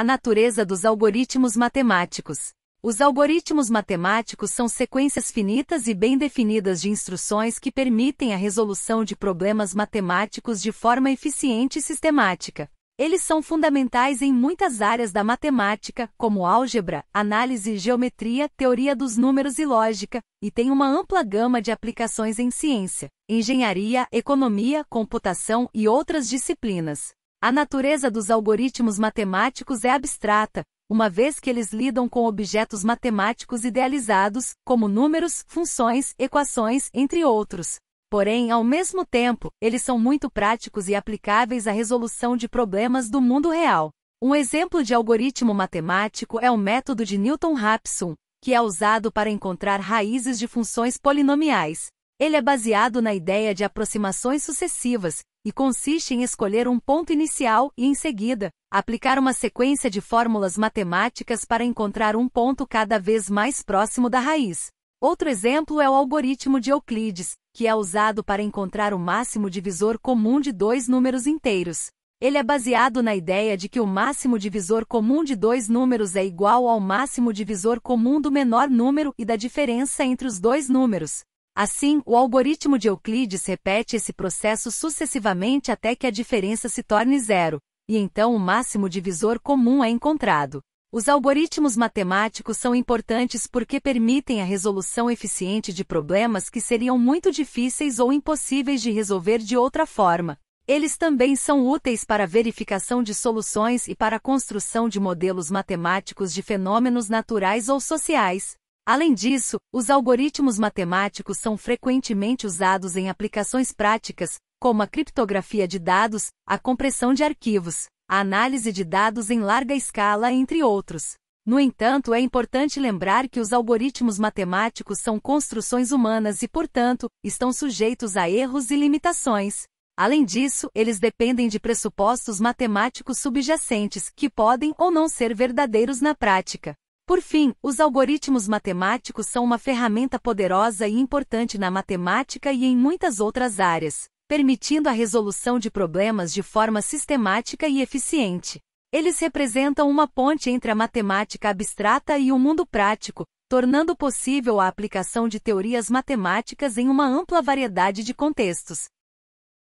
A natureza dos algoritmos matemáticos. Os algoritmos matemáticos são sequências finitas e bem definidas de instruções que permitem a resolução de problemas matemáticos de forma eficiente e sistemática. Eles são fundamentais em muitas áreas da matemática, como álgebra, análise e geometria, teoria dos números e lógica, e têm uma ampla gama de aplicações em ciência, engenharia, economia, computação e outras disciplinas. A natureza dos algoritmos matemáticos é abstrata, uma vez que eles lidam com objetos matemáticos idealizados, como números, funções, equações, entre outros. Porém, ao mesmo tempo, eles são muito práticos e aplicáveis à resolução de problemas do mundo real. Um exemplo de algoritmo matemático é o método de Newton-Raphson, que é usado para encontrar raízes de funções polinomiais. Ele é baseado na ideia de aproximações sucessivas, e consiste em escolher um ponto inicial e, em seguida, aplicar uma sequência de fórmulas matemáticas para encontrar um ponto cada vez mais próximo da raiz. Outro exemplo é o algoritmo de Euclides, que é usado para encontrar o máximo divisor comum de dois números inteiros. Ele é baseado na ideia de que o máximo divisor comum de dois números é igual ao máximo divisor comum do menor número e da diferença entre os dois números. Assim, o algoritmo de Euclides repete esse processo sucessivamente até que a diferença se torne zero, e então o máximo divisor comum é encontrado. Os algoritmos matemáticos são importantes porque permitem a resolução eficiente de problemas que seriam muito difíceis ou impossíveis de resolver de outra forma. Eles também são úteis para a verificação de soluções e para a construção de modelos matemáticos de fenômenos naturais ou sociais. Além disso, os algoritmos matemáticos são frequentemente usados em aplicações práticas, como a criptografia de dados, a compressão de arquivos, a análise de dados em larga escala, entre outros. No entanto, é importante lembrar que os algoritmos matemáticos são construções humanas e, portanto, estão sujeitos a erros e limitações. Além disso, eles dependem de pressupostos matemáticos subjacentes que podem ou não ser verdadeiros na prática. Por fim, os algoritmos matemáticos são uma ferramenta poderosa e importante na matemática e em muitas outras áreas, permitindo a resolução de problemas de forma sistemática e eficiente. Eles representam uma ponte entre a matemática abstrata e o mundo prático, tornando possível a aplicação de teorias matemáticas em uma ampla variedade de contextos.